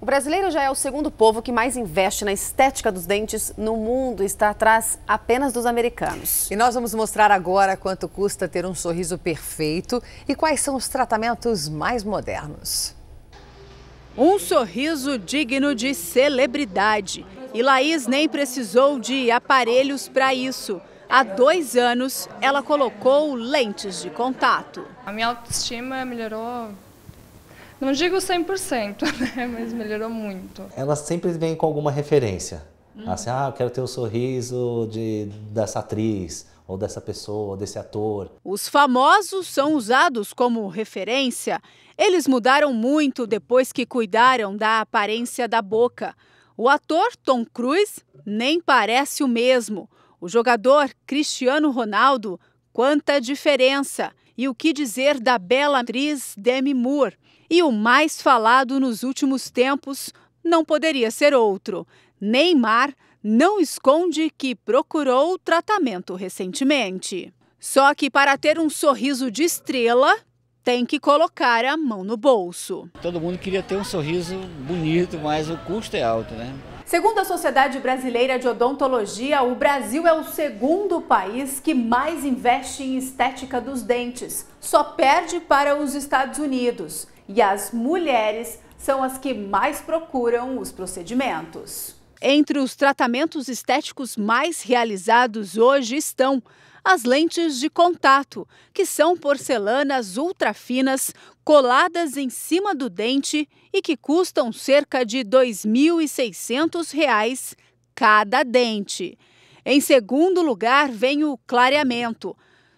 O brasileiro já é o segundo povo que mais investe na estética dos dentes no mundo está atrás apenas dos americanos. E nós vamos mostrar agora quanto custa ter um sorriso perfeito e quais são os tratamentos mais modernos. Um sorriso digno de celebridade. E Laís nem precisou de aparelhos para isso. Há dois anos, ela colocou lentes de contato. A minha autoestima melhorou não digo 100%, né? mas melhorou muito. Elas sempre vêm com alguma referência. Hum. Assim, ah, eu quero ter o sorriso de, dessa atriz, ou dessa pessoa, ou desse ator. Os famosos são usados como referência. Eles mudaram muito depois que cuidaram da aparência da boca. O ator Tom Cruise nem parece o mesmo. O jogador Cristiano Ronaldo, quanta diferença! E o que dizer da bela atriz Demi Moore? E o mais falado nos últimos tempos não poderia ser outro. Neymar não esconde que procurou tratamento recentemente. Só que para ter um sorriso de estrela, tem que colocar a mão no bolso. Todo mundo queria ter um sorriso bonito, mas o custo é alto, né? Segundo a Sociedade Brasileira de Odontologia, o Brasil é o segundo país que mais investe em estética dos dentes. Só perde para os Estados Unidos. E as mulheres são as que mais procuram os procedimentos. Entre os tratamentos estéticos mais realizados hoje estão as lentes de contato, que são porcelanas ultrafinas coladas em cima do dente e que custam cerca de R$ 2.600 cada dente. Em segundo lugar, vem o clareamento,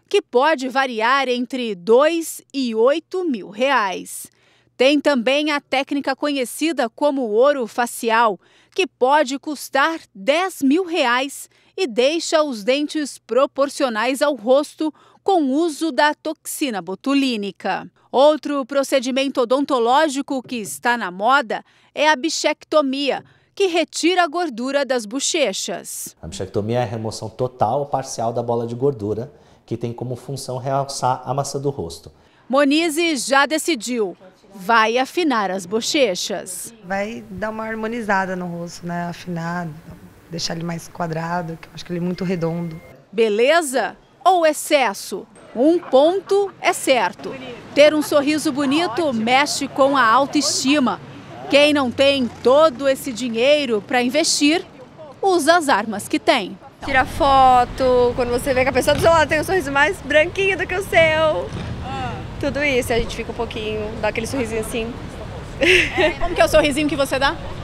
que pode variar entre R$ 2 e R$ 8.000. mil. Reais. Tem também a técnica conhecida como ouro facial, que pode custar 10 mil reais e deixa os dentes proporcionais ao rosto com uso da toxina botulínica. Outro procedimento odontológico que está na moda é a bichectomia, que retira a gordura das bochechas. A bichectomia é a remoção total ou parcial da bola de gordura, que tem como função realçar a massa do rosto. Monize já decidiu, vai afinar as bochechas. Vai dar uma harmonizada no rosto, né? Afinar, deixar ele mais quadrado, que eu acho que ele é muito redondo. Beleza ou excesso? Um ponto é certo. Ter um sorriso bonito mexe com a autoestima. Quem não tem todo esse dinheiro para investir, usa as armas que tem. Tira foto, quando você vê que a pessoa do seu lado tem um sorriso mais branquinho do que o seu. Tudo isso, a gente fica um pouquinho, dá aquele sorrisinho assim. Como que é o sorrisinho que você dá?